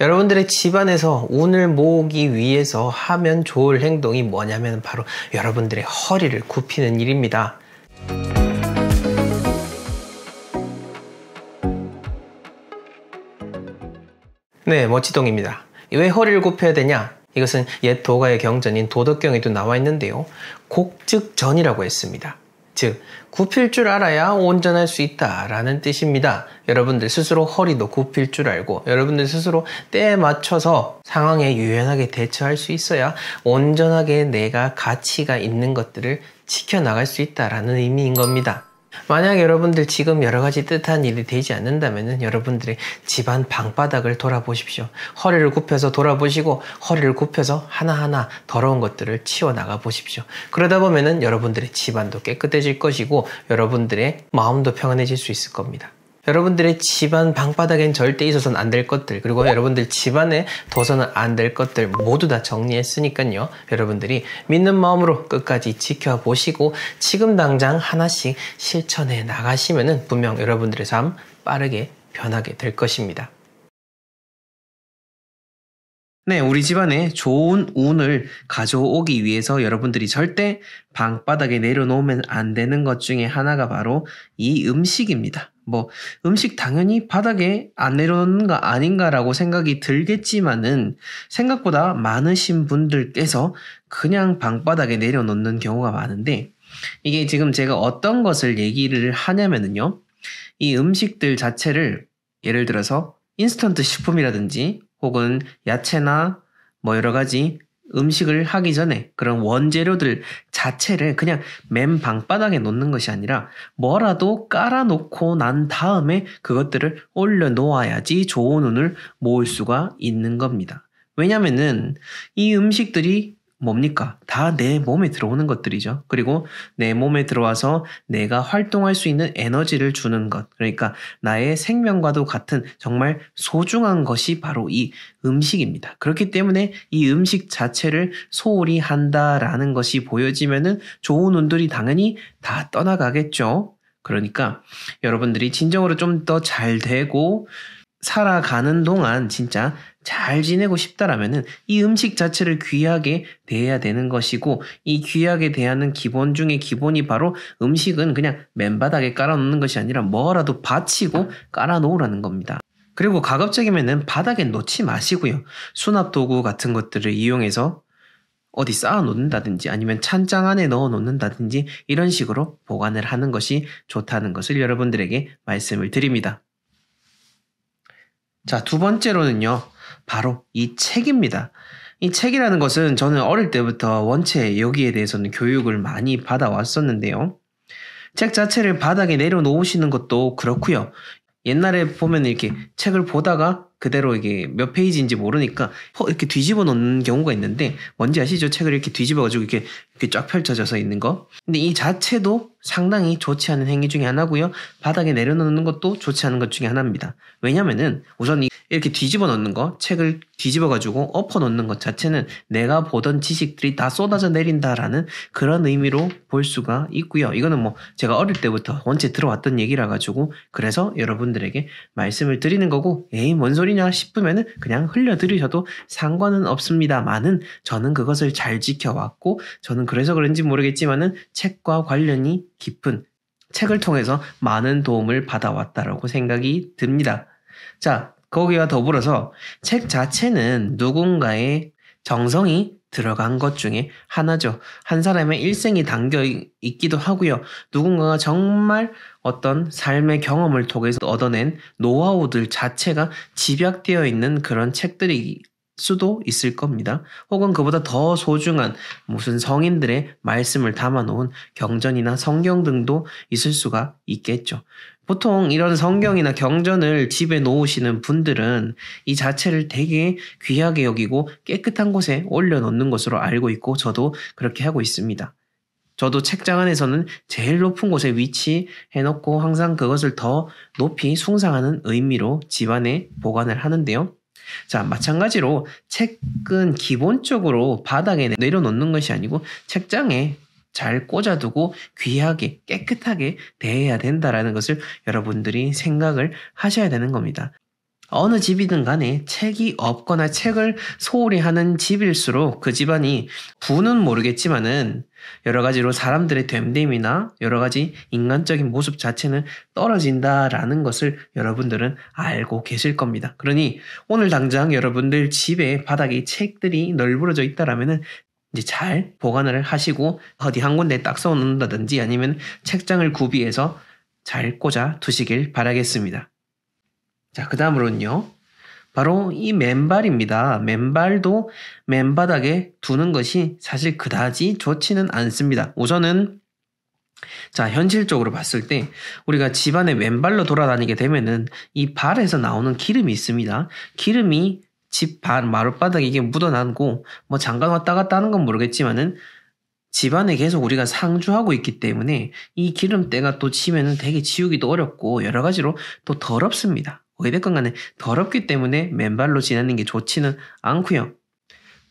여러분들의 집안에서 운을 모으기 위해서 하면 좋을 행동이 뭐냐면 바로 여러분들의 허리를 굽히는 일입니다. 네, 멋지동입니다. 왜 허리를 굽혀야 되냐? 이것은 옛 도가의 경전인 도덕경에도 나와 있는데요. 곡즉전이라고 했습니다. 즉 굽힐 줄 알아야 온전할 수 있다라는 뜻입니다. 여러분들 스스로 허리도 굽힐 줄 알고 여러분들 스스로 때에 맞춰서 상황에 유연하게 대처할 수 있어야 온전하게 내가 가치가 있는 것들을 지켜나갈 수 있다라는 의미인 겁니다. 만약 여러분들 지금 여러 가지 뜻한 일이 되지 않는다면 여러분들의 집안 방바닥을 돌아보십시오. 허리를 굽혀서 돌아보시고 허리를 굽혀서 하나하나 더러운 것들을 치워나가 보십시오. 그러다 보면 여러분들의 집안도 깨끗해질 것이고 여러분들의 마음도 평안해질 수 있을 겁니다. 여러분들의 집안 방바닥엔 절대 있어서는 안 될 것들 그리고 여러분들 집안에 둬서는 안 될 것들 모두 다 정리했으니까요 여러분들이 믿는 마음으로 끝까지 지켜보시고 지금 당장 하나씩 실천해 나가시면 분명 여러분들의 삶 빠르게 변하게 될 것입니다. 네, 우리 집안에 좋은 운을 가져오기 위해서 여러분들이 절대 방바닥에 내려놓으면 안 되는 것 중에 하나가 바로 이 음식입니다. 뭐 음식 당연히 바닥에 안내려놓는거 아닌가라고 생각이 들겠지만은 생각보다 많으신 분들께서 그냥 방바닥에 내려놓는 경우가 많은데 이게 지금 제가 어떤 것을 얘기를 하냐면은요. 이 음식들 자체를 예를 들어서 인스턴트 식품이라든지 혹은 야채나 뭐 여러 가지 음식을 하기 전에 그런 원재료들 자체를 그냥 맨 방바닥에 놓는 것이 아니라 뭐라도 깔아놓고 난 다음에 그것들을 올려놓아야지 좋은 운을 모을 수가 있는 겁니다. 왜냐면은 이 음식들이 뭡니까? 다 내 몸에 들어오는 것들이죠. 그리고 내 몸에 들어와서 내가 활동할 수 있는 에너지를 주는 것. 그러니까 나의 생명과도 같은 정말 소중한 것이 바로 이 음식입니다. 그렇기 때문에 이 음식 자체를 소홀히 한다라는 것이 보여지면은 좋은 운들이 당연히 다 떠나가겠죠. 그러니까 여러분들이 진정으로 좀 더 잘 되고 살아가는 동안 진짜 잘 지내고 싶다라면은 이 음식 자체를 귀하게 대해야 되는 것이고 이 귀하게 대하는 기본 중에 기본이 바로 음식은 그냥 맨바닥에 깔아놓는 것이 아니라 뭐라도 받치고 깔아놓으라는 겁니다. 그리고 가급적이면은 바닥에 놓지 마시고요. 수납 도구 같은 것들을 이용해서 어디 쌓아 놓는다든지 아니면 찬장 안에 넣어 놓는다든지 이런 식으로 보관을 하는 것이 좋다는 것을 여러분들에게 말씀을 드립니다. 자, 두 번째로는요. 바로 이 책입니다. 이 책이라는 것은 저는 어릴 때부터 원체 여기에 대해서는 교육을 많이 받아왔었는데요. 책 자체를 바닥에 내려놓으시는 것도 그렇고요. 옛날에 보면 이렇게 책을 보다가 그대로 이게 몇 페이지인지 모르니까 이렇게 뒤집어 놓는 경우가 있는데 뭔지 아시죠? 책을 이렇게 뒤집어 가지고 이렇게, 이렇게 쫙 펼쳐져서 있는 거. 근데 이 자체도 상당히 좋지 않은 행위 중에 하나고요. 바닥에 내려놓는 것도 좋지 않은 것 중에 하나입니다. 왜냐면은 우선 이렇게 뒤집어 놓는 거, 책을 뒤집어 가지고 엎어 놓는 것 자체는 내가 보던 지식들이 다 쏟아져 내린다라는 그런 의미로 볼 수가 있고요. 이거는 뭐 제가 어릴 때부터 원체 들어왔던 얘기라 가지고 그래서 여러분들에게 말씀을 드리는 거고 에이 뭔 소리 소리냐 싶으면 그냥 흘려 들으셔도 상관은 없습니다만은 저는 그것을 잘 지켜왔고 저는 그래서 그런지 모르겠지만은 책과 관련이 깊은 책을 통해서 많은 도움을 받아왔다라고 생각이 듭니다. 자, 거기와 더불어서 책 자체는 누군가의 정성이 들어간 것 중에 하나죠. 한 사람의 일생이 담겨 있기도 하고요. 누군가가 정말 어떤 삶의 경험을 통해서 얻어낸 노하우들 자체가 집약되어 있는 그런 책들이 수도 있을 겁니다. 혹은 그보다 더 소중한 무슨 성인들의 말씀을 담아놓은 경전이나 성경 등도 있을 수가 있겠죠. 보통 이런 성경이나 경전을 집에 놓으시는 분들은 이 자체를 되게 귀하게 여기고 깨끗한 곳에 올려놓는 것으로 알고 있고 저도 그렇게 하고 있습니다. 저도 책장 안에서는 제일 높은 곳에 위치해놓고 항상 그것을 더 높이 숭상하는 의미로 집안에 보관을 하는데요. 자, 마찬가지로 책은 기본적으로 바닥에 내려놓는 것이 아니고 책장에 잘 꽂아두고 귀하게 깨끗하게 대해야 된다라는 것을 여러분들이 생각을 하셔야 되는 겁니다. 어느 집이든 간에 책이 없거나 책을 소홀히 하는 집일수록 그 집안이 부는 모르겠지만은 여러 가지로 사람들의 됨됨이나 여러 가지 인간적인 모습 자체는 떨어진다라는 것을 여러분들은 알고 계실 겁니다. 그러니 오늘 당장 여러분들 집에 바닥에 책들이 널브러져 있다라면은 이제 잘 보관을 하시고 어디 한 군데 딱 써놓는다든지 아니면 책장을 구비해서 잘 꽂아 두시길 바라겠습니다. 자, 그 다음으로는요. 바로 이 맨발입니다. 맨발도 맨바닥에 두는 것이 사실 그다지 좋지는 않습니다. 우선은 자, 현실적으로 봤을 때 우리가 집안에 맨발로 돌아다니게 되면은 이 발에서 나오는 기름이 있습니다. 기름이 집반 마룻바닥 이게 묻어나고 뭐 잠깐 왔다 갔다 하는 건 모르겠지만은 집안에 계속 우리가 상주하고 있기 때문에 이 기름때가 또 치면은 되게 지우기도 어렵고 여러 가지로 또 더럽습니다. 어이됐건 간에 더럽기 때문에 맨발로 지나는 게 좋지는 않고요.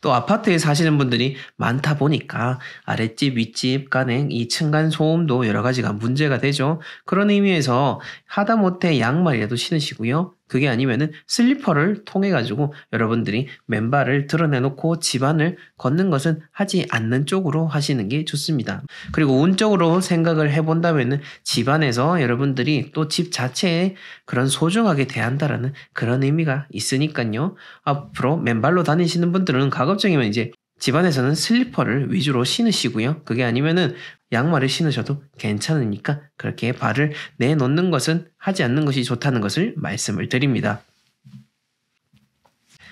또 아파트에 사시는 분들이 많다 보니까 아랫집, 윗집 간의 이 층간 소음도 여러 가지가 문제가 되죠. 그런 의미에서 하다못해 양말이라도 신으시고요. 그게 아니면은 슬리퍼를 통해 가지고 여러분들이 맨발을 드러내놓고 집안을 걷는 것은 하지 않는 쪽으로 하시는 게 좋습니다. 그리고 운적으로 생각을 해본다면은 집안에서 여러분들이 또 집 자체에 그런 소중하게 대한다라는 그런 의미가 있으니까요. 앞으로 맨발로 다니시는 분들은 가급적이면 이제 집안에서는 슬리퍼를 위주로 신으시고요. 그게 아니면은 양말을 신으셔도 괜찮으니까 그렇게 발을 내놓는 것은 하지 않는 것이 좋다는 것을 말씀을 드립니다.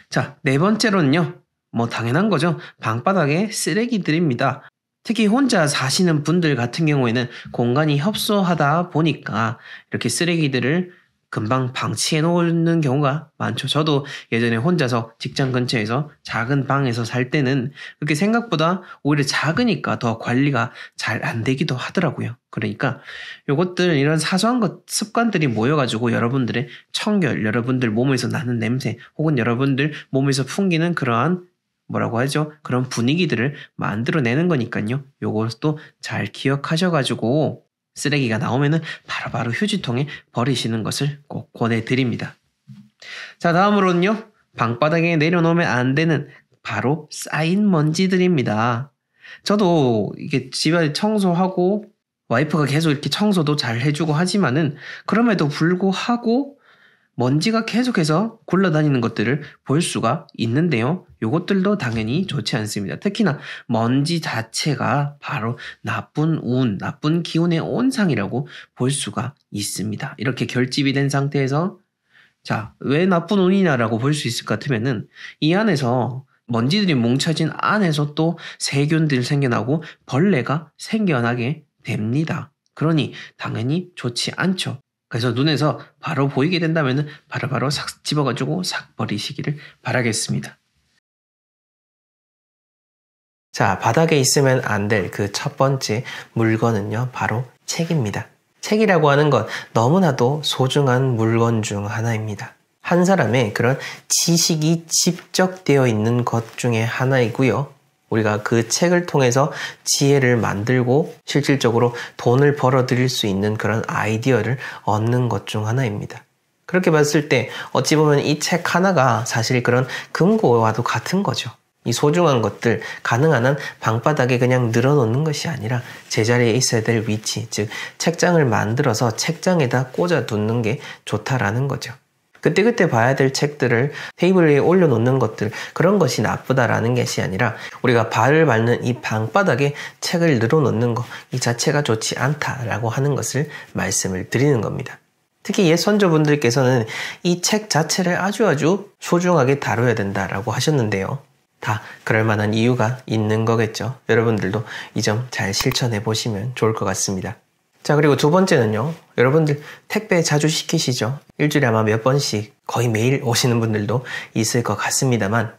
자, 네 번째로는요. 뭐 당연한 거죠. 방바닥에 쓰레기들입니다. 특히 혼자 사시는 분들 같은 경우에는 공간이 협소하다 보니까 이렇게 쓰레기들을 금방 방치해 놓는 경우가 많죠. 저도 예전에 혼자서 직장 근처에서 작은 방에서 살 때는 그렇게 생각보다 오히려 작으니까 더 관리가 잘 안 되기도 하더라고요. 그러니까 요것들 이런 사소한 것 습관들이 모여가지고 여러분들의 청결, 여러분들 몸에서 나는 냄새 혹은 여러분들 몸에서 풍기는 그러한 뭐라고 하죠? 그런 분위기들을 만들어내는 거니까요. 요것도 잘 기억하셔가지고 쓰레기가 나오면은 바로바로 휴지통에 버리시는 것을 꼭 권해드립니다. 자, 다음으로는요. 방바닥에 내려놓으면 안 되는 바로 쌓인 먼지들입니다. 저도 이게 집안 청소하고 와이프가 계속 이렇게 청소도 잘 해주고 하지만은 그럼에도 불구하고 먼지가 계속해서 굴러다니는 것들을 볼 수가 있는데요. 이것들도 당연히 좋지 않습니다. 특히나 먼지 자체가 바로 나쁜 운, 나쁜 기운의 온상이라고 볼 수가 있습니다. 이렇게 결집이 된 상태에서 자, 왜 나쁜 운이냐라고 볼 수 있을 것 같으면은 이 안에서 먼지들이 뭉쳐진 안에서 또 세균들이 생겨나고 벌레가 생겨나게 됩니다. 그러니 당연히 좋지 않죠. 그래서 눈에서 바로 보이게 된다면 바로바로 싹 집어가지고 싹 버리시기를 바라겠습니다. 자, 바닥에 있으면 안 될 그 첫 번째 물건은요, 바로 책입니다. 책이라고 하는 건 너무나도 소중한 물건 중 하나입니다. 한 사람의 그런 지식이 집적되어 있는 것 중에 하나이고요. 우리가 그 책을 통해서 지혜를 만들고 실질적으로 돈을 벌어들일 수 있는 그런 아이디어를 얻는 것 중 하나입니다. 그렇게 봤을 때 어찌 보면 이 책 하나가 사실 그런 금고와도 같은 거죠. 이 소중한 것들 가능한 한 방바닥에 그냥 늘어놓는 것이 아니라 제자리에 있어야 될 위치, 즉 책장을 만들어서 책장에다 꽂아두는 게 좋다라는 거죠. 그때그때 봐야 될 책들을 테이블 위에 올려놓는 것들 그런 것이 나쁘다라는 것이 아니라 우리가 발을 밟는 이 방바닥에 책을 늘어놓는 것 이 자체가 좋지 않다라고 하는 것을 말씀을 드리는 겁니다. 특히 옛 선조분들께서는 이 책 자체를 아주 아주 소중하게 다뤄야 된다라고 하셨는데요. 다 그럴 만한 이유가 있는 거겠죠. 여러분들도 이 점 잘 실천해 보시면 좋을 것 같습니다. 자, 그리고 두 번째는요. 여러분들 택배 자주 시키시죠? 일주일에 아마 몇 번씩 거의 매일 오시는 분들도 있을 것 같습니다만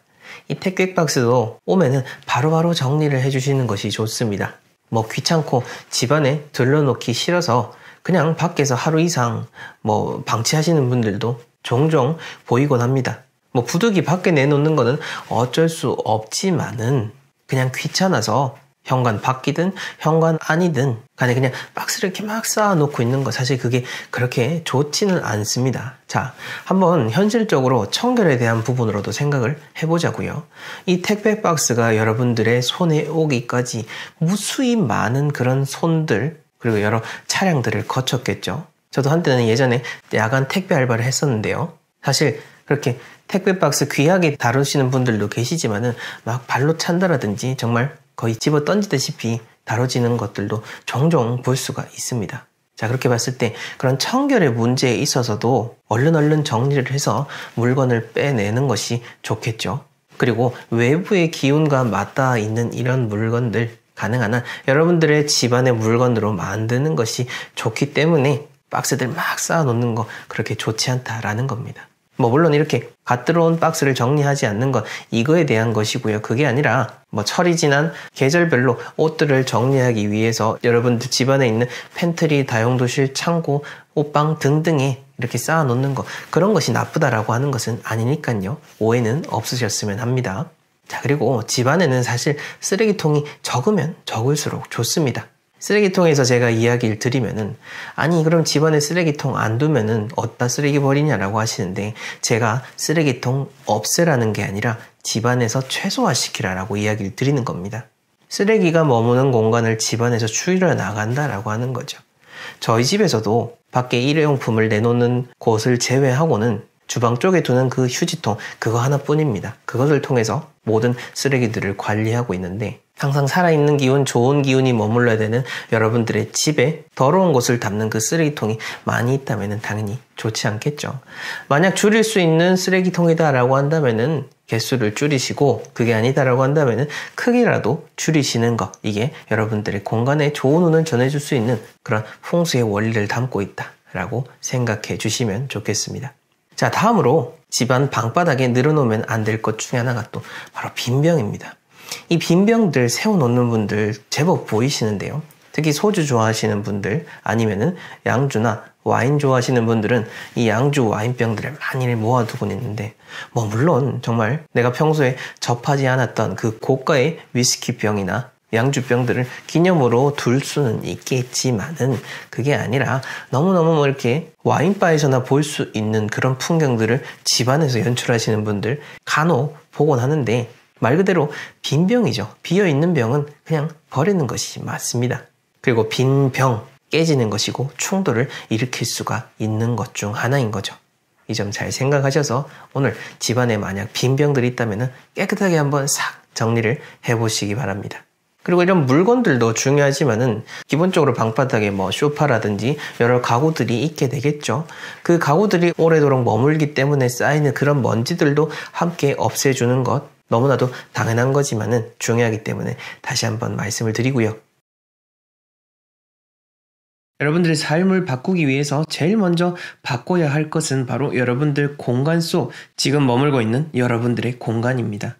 이 택배 박스도 오면은 바로바로 정리를 해주시는 것이 좋습니다. 뭐 귀찮고 집안에 들러놓기 싫어서 그냥 밖에서 하루 이상 뭐 방치하시는 분들도 종종 보이곤 합니다. 뭐 부득이 밖에 내놓는 거는 어쩔 수 없지만은 그냥 귀찮아서 현관 밖이든 현관 안이든 간에 그냥 박스를 이렇게 막 쌓아놓고 있는 거 사실 그게 그렇게 좋지는 않습니다. 자, 한번 현실적으로 청결에 대한 부분으로도 생각을 해보자고요. 이 택배 박스가 여러분들의 손에 오기까지 무수히 많은 그런 손들 그리고 여러 차량들을 거쳤겠죠. 저도 한때는 예전에 야간 택배 알바를 했었는데요. 사실 그렇게 택배 박스 귀하게 다루시는 분들도 계시지만은 막 발로 찬다라든지 정말 거의 집어 던지다시피 다뤄지는 것들도 종종 볼 수가 있습니다. 자, 그렇게 봤을 때 그런 청결의 문제에 있어서도 얼른 얼른 정리를 해서 물건을 빼내는 것이 좋겠죠. 그리고 외부의 기운과 맞닿아 있는 이런 물건들 가능한 한 여러분들의 집안의 물건으로 만드는 것이 좋기 때문에 박스들 막 쌓아놓는 거 그렇게 좋지 않다라는 겁니다. 뭐 물론 이렇게 갓 들어온 박스를 정리하지 않는 것 이거에 대한 것이고요. 그게 아니라 뭐 철이 지난 계절별로 옷들을 정리하기 위해서 여러분들 집안에 있는 팬트리, 다용도실, 창고, 옷방 등등에 이렇게 쌓아놓는 것 그런 것이 나쁘다라고 하는 것은 아니니까요. 오해는 없으셨으면 합니다. 자 그리고 집안에는 사실 쓰레기통이 적으면 적을수록 좋습니다. 쓰레기통에서 제가 이야기를 드리면은 아니 그럼 집안에 쓰레기통 안 두면은 어디다 쓰레기 버리냐라고 하시는데 제가 쓰레기통 없애라는 게 아니라 집안에서 최소화시키라라고 이야기를 드리는 겁니다. 쓰레기가 머무는 공간을 집안에서 추리러 나간다라고 하는 거죠. 저희 집에서도 밖에 일회용품을 내놓는 곳을 제외하고는 주방 쪽에 두는 그 휴지통 그거 하나뿐입니다. 그것을 통해서 모든 쓰레기들을 관리하고 있는데 항상 살아있는 기운, 좋은 기운이 머물러야 되는 여러분들의 집에 더러운 것을 담는 그 쓰레기통이 많이 있다면 당연히 좋지 않겠죠. 만약 줄일 수 있는 쓰레기통이다라고 한다면 개수를 줄이시고 그게 아니다라고 한다면 크기라도 줄이시는 것 이게 여러분들의 공간에 좋은 운을 전해줄 수 있는 그런 풍수의 원리를 담고 있다라고 생각해 주시면 좋겠습니다. 자, 다음으로 집안 방바닥에 늘어놓으면 안 될 것 중에 하나가 또 바로 빈병입니다. 이 빈병들 세워놓는 분들 제법 보이시는데요. 특히 소주 좋아하시는 분들 아니면은 양주나 와인 좋아하시는 분들은 이 양주 와인병들을 많이 모아두고 있는데 뭐 물론 정말 내가 평소에 접하지 않았던 그 고가의 위스키병이나 양주병들을 기념으로 둘 수는 있겠지만은 그게 아니라 너무너무 뭐 이렇게 와인바에서나 볼 수 있는 그런 풍경들을 집안에서 연출하시는 분들 간혹 보곤 하는데 말 그대로 빈 병이죠. 비어 있는 병은 그냥 버리는 것이 맞습니다. 그리고 빈병 깨지는 것이고 충돌을 일으킬 수가 있는 것 중 하나인 거죠. 이 점 잘 생각하셔서 오늘 집안에 만약 빈 병들이 있다면 깨끗하게 한번 싹 정리를 해보시기 바랍니다. 그리고 이런 물건들도 중요하지만은 기본적으로 방바닥에 뭐 쇼파라든지 여러 가구들이 있게 되겠죠. 그 가구들이 오래도록 머물기 때문에 쌓이는 그런 먼지들도 함께 없애주는 것 너무나도 당연한 거지만은 중요하기 때문에 다시 한번 말씀을 드리고요. 여러분들의 삶을 바꾸기 위해서 제일 먼저 바꿔야 할 것은 바로 여러분들 공간 속 지금 머물고 있는 여러분들의 공간입니다.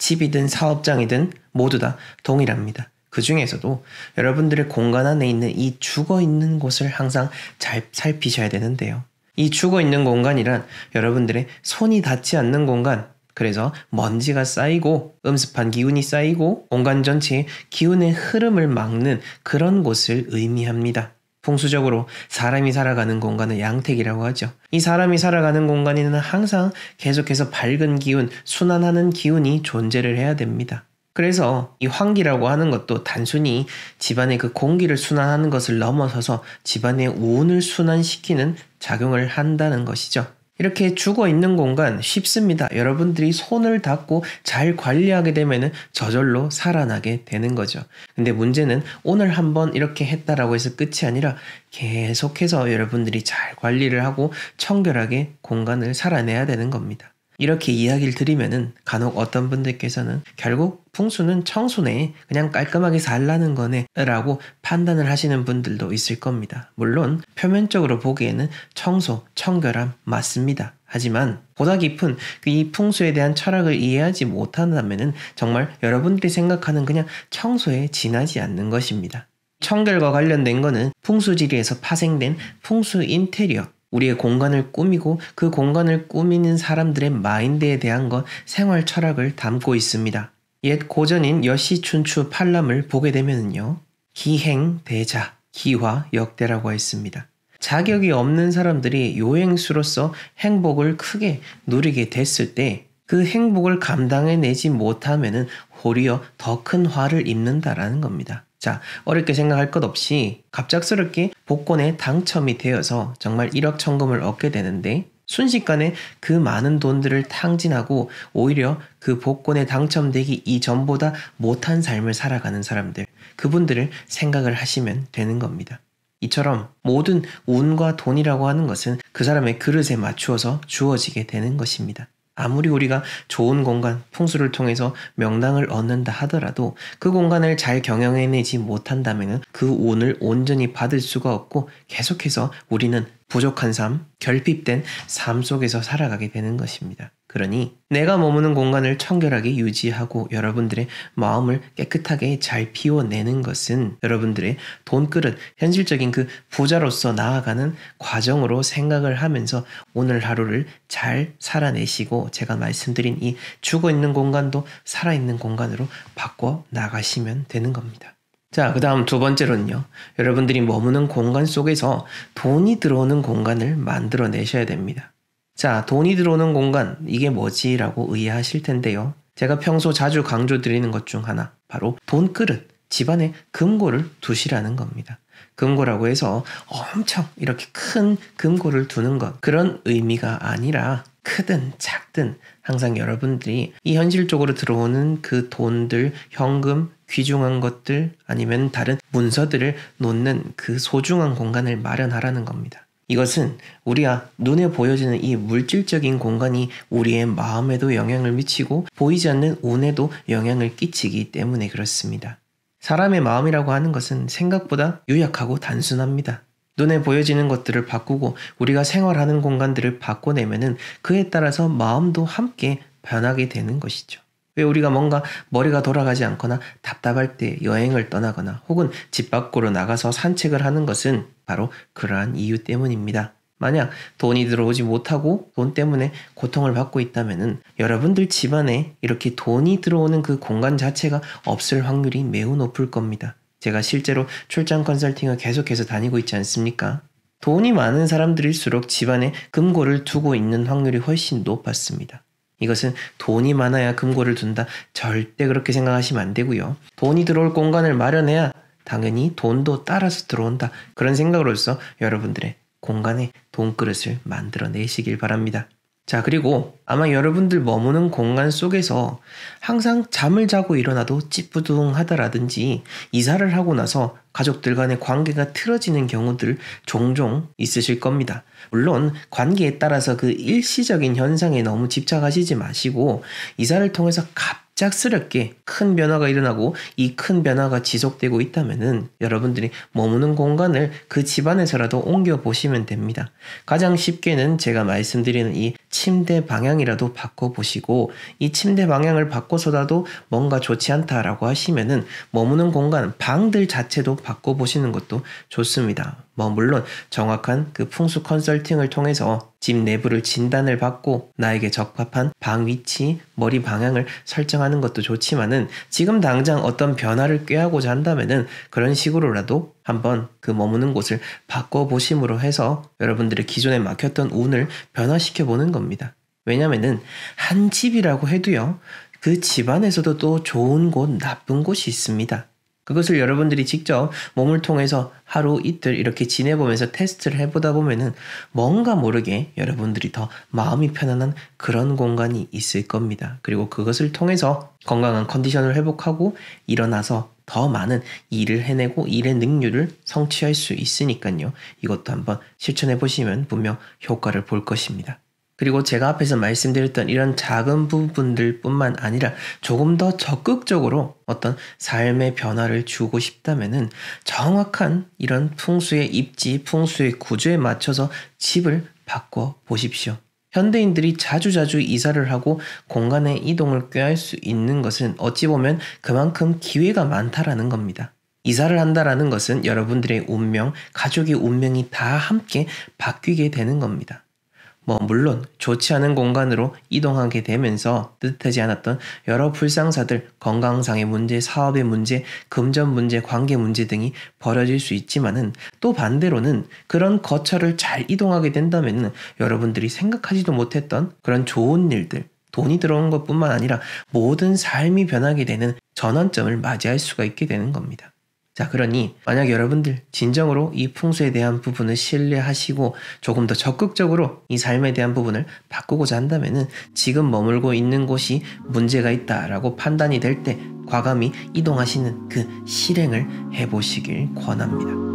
집이든 사업장이든 모두 다 동일합니다. 그 중에서도 여러분들의 공간 안에 있는 이 죽어 있는 곳을 항상 잘 살피셔야 되는데요. 이 죽어 있는 공간이란 여러분들의 손이 닿지 않는 공간, 그래서 먼지가 쌓이고 음습한 기운이 쌓이고 공간 전체의 기운의 흐름을 막는 그런 곳을 의미합니다. 풍수적으로 사람이 살아가는 공간을 양택이라고 하죠. 이 사람이 살아가는 공간에는 항상 계속해서 밝은 기운, 순환하는 기운이 존재를 해야 됩니다. 그래서 이 환기라고 하는 것도 단순히 집안의 그 공기를 순환하는 것을 넘어서서 집안의 운을 순환시키는 작용을 한다는 것이죠. 이렇게 죽어 있는 공간 쉽습니다. 여러분들이 손을 닦고 잘 관리하게 되면 저절로 살아나게 되는 거죠. 근데 문제는 오늘 한번 이렇게 했다라고 해서 끝이 아니라 계속해서 여러분들이 잘 관리를 하고 청결하게 공간을 살아내야 되는 겁니다. 이렇게 이야기를 드리면은 간혹 어떤 분들께서는 결국 풍수는 청순에 그냥 깔끔하게 살라는 거네 라고 판단을 하시는 분들도 있을 겁니다. 물론 표면적으로 보기에는 청소, 청결함 맞습니다. 하지만 보다 깊은 그 이 풍수에 대한 철학을 이해하지 못한다면 정말 여러분들이 생각하는 그냥 청소에 지나지 않는 것입니다. 청결과 관련된 거는 풍수지리에서 파생된 풍수 인테리어 우리의 공간을 꾸미고 그 공간을 꾸미는 사람들의 마인드에 대한 것 생활 철학을 담고 있습니다. 옛 고전인 여시춘추 팔람을 보게 되면요. 기행, 대자, 기화, 역대라고 했습니다. 자격이 없는 사람들이 요행수로서 행복을 크게 누리게 됐을 때 그 행복을 감당해내지 못하면 오히려 더 큰 화를 입는다라는 겁니다. 자, 어렵게 생각할 것 없이 갑작스럽게 복권에 당첨이 되어서 정말 1억 천금을 얻게 되는데 순식간에 그 많은 돈들을 탕진하고 오히려 그 복권에 당첨되기 이전보다 못한 삶을 살아가는 사람들, 그분들을 생각을 하시면 되는 겁니다. 이처럼 모든 운과 돈이라고 하는 것은 그 사람의 그릇에 맞추어서 주어지게 되는 것입니다. 아무리 우리가 좋은 공간, 풍수를 통해서 명당을 얻는다 하더라도 그 공간을 잘 경영해내지 못한다면 그 운을 온전히 받을 수가 없고 계속해서 우리는 부족한 삶, 결핍된 삶 속에서 살아가게 되는 것입니다. 그러니 내가 머무는 공간을 청결하게 유지하고 여러분들의 마음을 깨끗하게 잘 피워내는 것은 여러분들의 돈그릇, 현실적인 그 부자로서 나아가는 과정으로 생각을 하면서 오늘 하루를 잘 살아내시고 제가 말씀드린 이 죽어 있는 공간도 살아있는 공간으로 바꿔 나가시면 되는 겁니다. 자, 그 다음 두 번째로는요. 여러분들이 머무는 공간 속에서 돈이 들어오는 공간을 만들어내셔야 됩니다. 자, 돈이 들어오는 공간, 이게 뭐지? 라고 의아하실 텐데요. 제가 평소 자주 강조드리는 것 중 하나, 바로 돈 그릇, 집안에 금고를 두시라는 겁니다. 금고라고 해서 엄청 이렇게 큰 금고를 두는 것, 그런 의미가 아니라 크든 작든 항상 여러분들이 이 현실적으로 들어오는 그 돈들, 현금, 귀중한 것들 아니면 다른 문서들을 놓는 그 소중한 공간을 마련하라는 겁니다. 이것은 우리가 눈에 보여지는 이 물질적인 공간이 우리의 마음에도 영향을 미치고 보이지 않는 운에도 영향을 끼치기 때문에 그렇습니다. 사람의 마음이라고 하는 것은 생각보다 유약하고 단순합니다. 눈에 보여지는 것들을 바꾸고 우리가 생활하는 공간들을 바꿔내면은 그에 따라서 마음도 함께 변하게 되는 것이죠. 왜 우리가 뭔가 머리가 돌아가지 않거나 답답할 때 여행을 떠나거나 혹은 집 밖으로 나가서 산책을 하는 것은 바로 그러한 이유 때문입니다. 만약 돈이 들어오지 못하고 돈 때문에 고통을 받고 있다면 여러분들 집안에 이렇게 돈이 들어오는 그 공간 자체가 없을 확률이 매우 높을 겁니다. 제가 실제로 출장 컨설팅을 계속해서 다니고 있지 않습니까? 돈이 많은 사람들일수록 집안에 금고를 두고 있는 확률이 훨씬 높았습니다. 이것은 돈이 많아야 금고를 둔다. 절대 그렇게 생각하시면 안 되고요. 돈이 들어올 공간을 마련해야 당연히 돈도 따라서 들어온다. 그런 생각으로서 여러분들의 공간에 돈그릇을 만들어 내시길 바랍니다. 자, 그리고 아마 여러분들 머무는 공간 속에서 항상 잠을 자고 일어나도 찌뿌둥하다라든지 이사를 하고 나서 가족들 간의 관계가 틀어지는 경우들 종종 있으실 겁니다. 물론 관계에 따라서 그 일시적인 현상에 너무 집착하시지 마시고 이사를 통해서 갑 갑작스럽게 큰 변화가 일어나고 이 큰 변화가 지속되고 있다면 여러분들이 머무는 공간을 그 집안에서라도 옮겨 보시면 됩니다. 가장 쉽게는 제가 말씀드리는 이 침대 방향이라도 바꿔 보시고 이 침대 방향을 바꿔서라도 뭔가 좋지 않다라고 하시면 머무는 공간 방들 자체도 바꿔 보시는 것도 좋습니다. 뭐 물론 정확한 그 풍수 컨설팅을 통해서 집 내부를 진단을 받고 나에게 적합한 방 위치, 머리 방향을 설정하는 것도 좋지만은 지금 당장 어떤 변화를 꾀하고자 한다면은 그런 식으로라도 한번 그 머무는 곳을 바꿔보심으로 해서 여러분들의 기존에 막혔던 운을 변화시켜 보는 겁니다. 왜냐면은 한 집이라고 해도요. 그 집안에서도 또 좋은 곳, 나쁜 곳이 있습니다. 그것을 여러분들이 직접 몸을 통해서 하루 이틀 이렇게 지내보면서 테스트를 해보다 보면은 뭔가 모르게 여러분들이 더 마음이 편안한 그런 공간이 있을 겁니다. 그리고 그것을 통해서 건강한 컨디션을 회복하고 일어나서 더 많은 일을 해내고 일의 능률을 성취할 수 있으니까요. 이것도 한번 실천해 보시면 분명 효과를 볼 것입니다. 그리고 제가 앞에서 말씀드렸던 이런 작은 부분들 뿐만 아니라 조금 더 적극적으로 어떤 삶의 변화를 주고 싶다면 정확한 이런 풍수의 입지, 풍수의 구조에 맞춰서 집을 바꿔 보십시오. 현대인들이 자주자주 이사를 하고 공간의 이동을 꾀할 수 있는 것은 어찌 보면 그만큼 기회가 많다라는 겁니다. 이사를 한다라는 것은 여러분들의 운명, 가족의 운명이 다 함께 바뀌게 되는 겁니다. 뭐 물론 좋지 않은 공간으로 이동하게 되면서 뜻하지 않았던 여러 불상사들, 건강상의 문제, 사업의 문제, 금전 문제, 관계 문제 등이 벌어질 수 있지만은 또 반대로는 그런 거처를 잘 이동하게 된다면 여러분들이 생각하지도 못했던 그런 좋은 일들, 돈이 들어온 것뿐만 아니라 모든 삶이 변하게 되는 전환점을 맞이할 수가 있게 되는 겁니다. 자, 그러니 만약 여러분들 진정으로 이 풍수에 대한 부분을 신뢰하시고 조금 더 적극적으로 이 삶에 대한 부분을 바꾸고자 한다면은 지금 머물고 있는 곳이 문제가 있다라고 판단이 될 때 과감히 이동하시는 그 실행을 해보시길 권합니다.